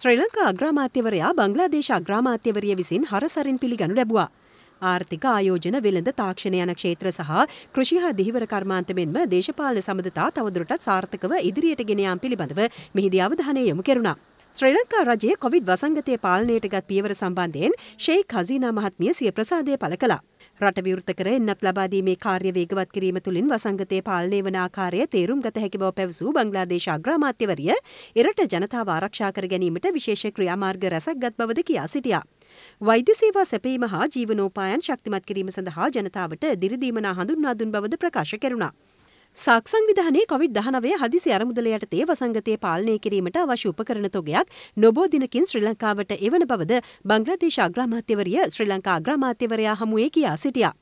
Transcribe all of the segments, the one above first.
ශ්‍රී ලංකා අග්‍රාමාත්‍යවරයා බංග්ලාදේශ අග්‍රාමාත්‍යවරිය විසින් හරසරින් පිළිගනු ලැබුවා. ආර්ථික ආයෝජන වෙළඳ තාක්ෂණ යන ක්ෂේත්‍ර සහ කෘෂි හා දෙහිවර කර්මාන්ත මෙන්ම දේශපාලන සබඳතා තවදුරටත් සාර්ථකව ඉදිරියට ගෙන යාම පිළිබඳව මෙහිදී අවධානය යොමු කෙරුණා. ශ්‍රී ලංකා රජයේ කොවිඩ් වසංගතය පාලනයට ගත් පියවර සම්බන්ධයෙන් ෂේක් හසීනා මහත්මිය සිය ප්‍රසාදය පළ කළා. රට විවෘත කර එන්නත් ලබාදීමේ කාර්ය වේගවත් කිරීම තුළින් වසංගතය පාලනය වන ආකාරය තේරුම් ගත හැකි බව පැවසූ බංග්ලාදේශ අග්‍රාමාත්‍යවරිය එරට ජනතාව ආරක්ෂා කර ගැනීමට විශේෂ ක්‍රියාමාර්ග රැසක් ගත් බවද කියා සිටියා. වෛද්‍ය සේවා සැපීම හා ජීවනෝපායන් ශක්තිමත් කිරීම සඳහා ජනතාවට දිරිදීමනා හඳුන්වා දුන් බවද ප්‍රකාශ කෙරුණා. සාක්සංවිධානයේ කොවිD-19 හදිසි අරමුදල යටතේ වසංගතයේ පාලනය කිරීමට අවශ්‍ය උපකරණ තොගයක් නොබෝ දිනකින් ශ්‍රී ලංකාවට එවන බවද බංග්ලාදේශ අග්‍රාමාත්‍යවරිය ශ්‍රී ලංකා අග්‍රාමාත්‍යවරයා හමුවේ කියා සිටියා.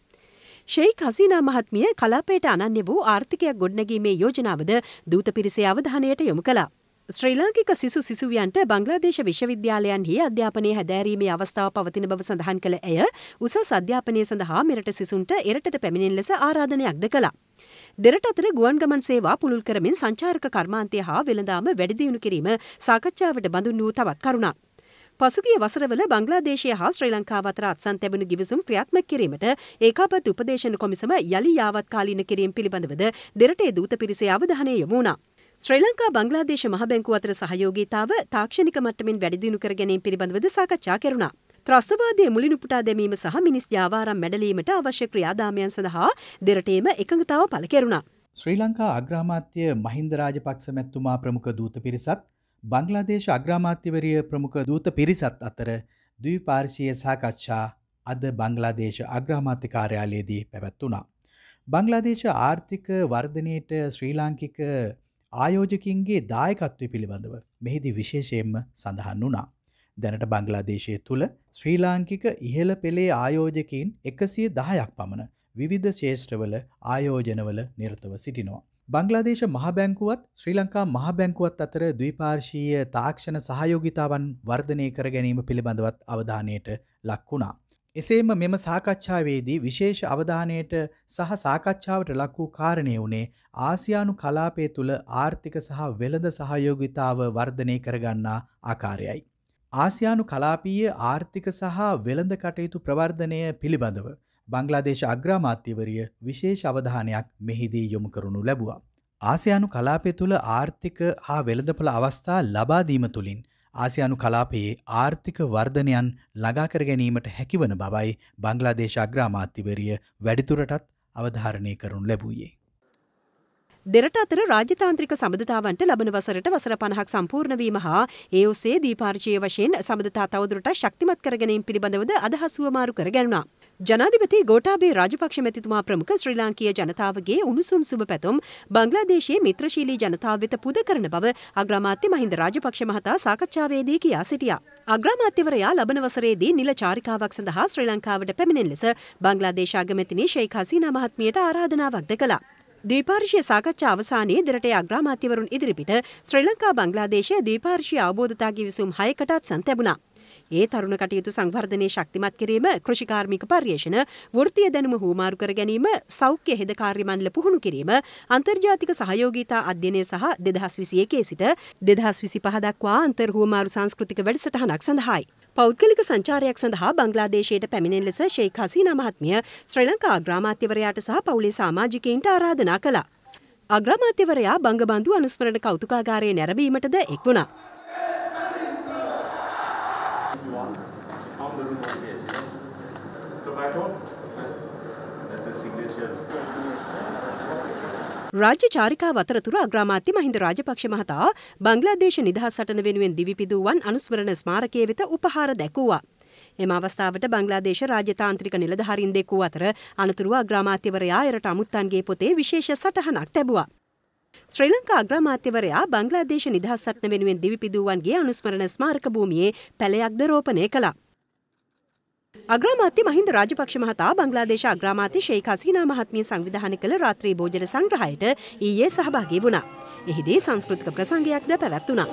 ෂෙයික් හසීනා මහත්මිය කලාපයට අනන්‍ය වූ ආර්ථිකයක් ගොඩනැගීමේ යෝජනාවද දූත පිරිසේ අවධානයට යොමු කළා. ශ්‍රී ලාංකික සිසු සිසුවියන්ට බංග්ලාදේශ විශ්වවිද්‍යාලයන්හි අධ්‍යාපනය හැදෑරීමේ අවස්ථාව පවතින බව සඳහන් කළ ඇය උසස් අධ්‍යාපනය සඳහා මෙරට සිසුන්ට එරටට පැමිණෙන ලෙස ආරාධනයක්ද කළා. දෙරට අතර ගුවන්ගමන් සේවා පුළුල් කරමින් සංචාරක කර්මාන්තය හා වෙළඳාම වැඩිදියුණු කිරීම සාකච්ඡාවට බඳුන් වූ තවත් කරුණක්. පසුගිය වසරවල බංගලාදේශය හා ශ්‍රී ලංකාව අතර අත්සන් තැබුණු ගිවිසුම් ක්‍රියාත්මක කිරීමට ඒකාපත් උපදේශන කොමිසම යළි යාවත්කාලීන කිරීම පිළිබඳවද දෙරටේ දූත පිරිසේ අවධානය යොමු වුණා. ශ්‍රී ලංකා බංගලාදේශ මහ බැංකුව අතර සහයෝගීතාව තාක්ෂණික මට්ටමින් වැඩිදියුණු කර ගැනීම පිළිබඳවද සාකච්ඡා කෙරුණා. ත්‍රස්තවාදයේ මුලින් උපුටා දැමීම සහ මිනිස් ජාවාරම් මැඩලීමට අවශ්‍ය ක්‍රියාදාමයන් සඳහා දෙරටේම එකඟතාව පළ කෙරුණා. ශ්‍රී ලංකා අග්‍රාමාත්‍ය මහින්ද රාජපක්ෂ මැතිතුමා ප්‍රමුඛ දූත පිරිසත් බංග්ලාදේශ අග්‍රාමාත්‍යවරිය ප්‍රමුඛ දූත පිරිසත් අතර ද්විපාර්ශීය සාකච්ඡා අද බංග්ලාදේශ අග්‍රාමාත්‍ය කාර්යාලයේදී පැවැත්වුණා. බංග්ලාදේශ ආර්ථික වර්ධනයට ශ්‍රී ලාංකික ආයෝජකින්ගේ දායකත්වය පිළිබඳව මෙහිදී විශේෂයෙන්ම සඳහන් වුණා. දැනට බංගලාදේශය තුළ ශ්‍රී ලාංකික ඉහළ පෙළේ ආයෝජකයින් එකසිය දහයක් පමණ විවිධ ශේෂ්ත්‍රවල ආයෝජනවල නිරතව සිටිනවා. බංගලාදේශ මහබැංකුවත් ශ්‍රී ලංකා මහබැංකුවත් අතර ද්විපාර්ශීය තාක්ෂණ සහයෝගිතාවන් වර්ධනය කර ගැනීම පිළිබඳවත් අවධානයට ලක්වුණා. එසේම මෙම සාකච්ඡාවේදී විශේෂ අවධානයට සහ සාකච්ඡාවට ලක් වූ කාරණය වුණේ ආසියානු කලාපය තුළ ආර්ථික සහ වෙළඳ සහයෝගිතාව වර්ධනය කරගන්නා ආකාරයයි. ආසියානු කලාපීය ආර්ථික සහ වෙළඳ කටයුතු ප්‍රවර්ධනය පිළිබඳව බංග්ලාදේශ අග්‍රාමාත්‍යවරිය විශේෂ අවධානයක් මෙහිදී යොමු කරනු ලැබුවා. ආසියානු කලාපය තුළ ආර්ථික හා වෙළඳපළ අවස්ථා ලබාදීම තුළින් ආසියානු කලාපයේ ආර්ථික වර්ධනයන් ළඟාකර ගැනීමට හැකිවන බවයි බංග්ලාදේශ අග්‍රාමාත්‍යවරිය වැඩිතුරටත් අවධාරණය කරනු ලැබූයේ. දෙරට අතර රාජ්‍යතාන්ත්‍රික සබඳතාවන්ට ලබන වසරට වසර 50ක් සම්පූර්ණ වීම හා ඒ ඔස්සේ දීපාර්ජිය වශයෙන් සබඳතා තවදුරටත් ශක්තිමත් කර ගැනීම පිළිබඳවද අදහස් හුවමාරු කර ගැනුණා. ජනාධිපති ගෝටාබේ රාජපක්ෂ මැතිතුමා ප්‍රමුඛ ශ්‍රී ලාංකීය ජනතාවගේ උණුසුම් සුබපැතුම් බංග්ලාදේශයේ මිත්‍රශීලී ජනතාව වෙත පුද කරන බව අග්‍රාමාත්‍ය මහින්ද රාජපක්ෂ මහතා සාකච්ඡාවේදී කියා සිටියා. අග්‍රාමාත්‍යවරයා ලබන වසරේදී නිල චාරිකාවක් සඳහා ශ්‍රී ලංකාවට පැමිණෙන ලෙස බංග්ලාදේශ අගමැතිනි ෂේක් හසීනා මහත්මියට ආරාධනාවක්ද කළා. දීපාර්ශය සාකච්ඡා අවසානයේ දෙරට අග්‍රාමාත්‍යවරුන් ඉදිරිපිට ශ්‍රී ලංකා බංගලාදේශය දීපාර්ශය අවබෝධතාගේ විසුම් හයකටත් සන්තැබුණා. ඒ තරුණ කටයුතු සංවර්ධනය ශක්තිමත් කිරීම කෘෂිකාර්මික පර්යේෂණ වෘතිය දැනුම හෝමාරු කර ගැනීම සෞඛ්‍ය හෙදකාර්යමන්ල පුහුණු කිරීම අන්තර්ජාතික සහයෝගීතා අධ්‍යනය සහ දෙදහස් විසියකේ සිට දෙදහස් විසි පහදක්වා අන්තර්හෝමාරු සංස්කෘතික වැඩසටහනක් සඳහායි. පෞද්ගලික සංචාරයක් සඳහා බංගලාදේශයට පැමිණෙන ලෙස ෂේක් හසීනා මහත්මිය ශ්‍රී ලංකා අග්‍රාමාත්‍යවරයාට සහ පවුලේ සමාජිකයින්ට ආරාධනා කළා. අග්‍රාමාත්‍යවරයා බංගබන්දු අනුස්මරණ කෞතුකාගාරයේ නැරඹීමටද එක් වුණා. Michael? That's a signature. රාජ්‍ය චාරිකාව අතරතුර අග්‍රාමාත්‍ය මහින්ද රාජපක්ෂ මහතා බංග්ලාදේශ නිදහස් සටන වෙනුවෙන් දිවිපිදූවන් අනුස්මරණ ස්මාරකයේ වෙත උපහාර දැකුවා. එම අවස්ථාවට බංග්ලාදේශ රාජ්‍යතාන්ත්‍රික නිලධාරීන් දෙකෝ අතර අනතුරුව අග්‍රාමාත්‍යවරයා එරට අමුත්තන්ගේ පොතේ විශේෂ සටහනක් තැබුවා. ශ්‍රී ලංකා අග්‍රාමාත්‍යවරයා බංග්ලාදේශ නිදහස් සටන වෙනුවෙන් දිවිපිදූවන්ගේ අනුස්මරණ ස්මාරක භූමියේ පැලයක්ද රෝපණය කළා. අග්‍රාමාත්‍ය මහින්ද රාජපක්ෂ මහතා බංග්ලාදේශ අග්‍රාමාත්‍ය ෂේක් හසීනා මහත්මිය සංවිධානය කළ රාත්‍රී භෝජන සංග්‍රහයට ඊයේ සහභාගී වුණා. එහිදී සංස්කෘතික ප්‍රසංගයක්ද පැවැත්වුණා.